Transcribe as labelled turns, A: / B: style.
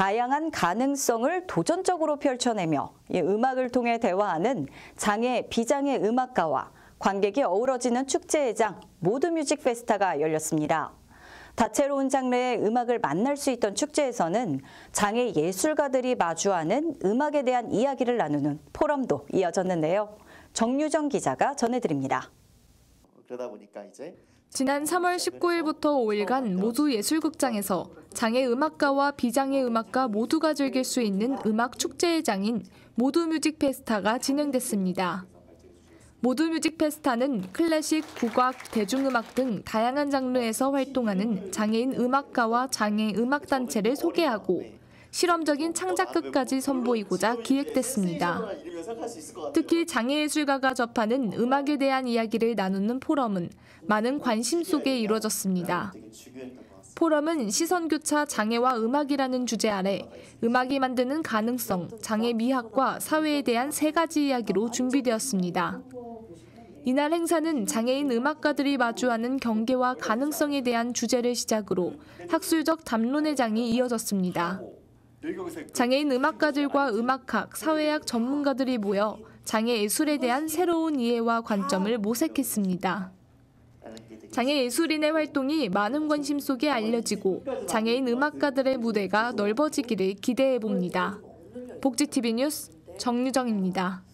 A: 다양한 가능성을 도전적으로 펼쳐내며 음악을 통해 대화하는 장애, 비장애 음악가와 관객이 어우러지는 축제회장 모두 뮤직 페스타가 열렸습니다. 다채로운 장르의 음악을 만날 수 있던 축제에서는 장애 예술가들이 마주하는 음악에 대한 이야기를 나누는 포럼도 이어졌는데요. 정유정 기자가 전해드립니다. 그러다 보니까 이제
B: 지난 3월 19일부터 5일간 모두 예술극장에서 장애 음악가와 비장애 음악가 모두가 즐길 수 있는 음악 축제의 장인 모두 뮤직 페스타가 진행됐습니다. 모두 뮤직 페스타는 클래식, 국악, 대중음악 등 다양한 장르에서 활동하는 장애인 음악가와 장애 음악단체를 소개하고 실험적인 창작극까지 선보이고자 기획됐습니다. 특히 장애예술가가 접하는 음악에 대한 이야기를 나누는 포럼은 많은 관심 속에 이루어졌습니다. 포럼은 시선교차 장애와 음악이라는 주제 아래 음악이 만드는 가능성, 장애 미학과 사회에 대한 세 가지 이야기로 준비되었습니다. 이날 행사는 장애인 음악가들이 마주하는 경계와 가능성에 대한 주제를 시작으로 학술적 담론의 장이 이어졌습니다. 장애인 음악가들과 음악학, 사회학 전문가들이 모여 장애 예술에 대한 새로운 이해와 관점을 모색했습니다. 장애 예술인의 활동이 많은 관심 속에 알려지고 장애인 음악가들의 무대가 넓어지기를 기대해 봅니다. 복지TV 뉴스 정유정입니다.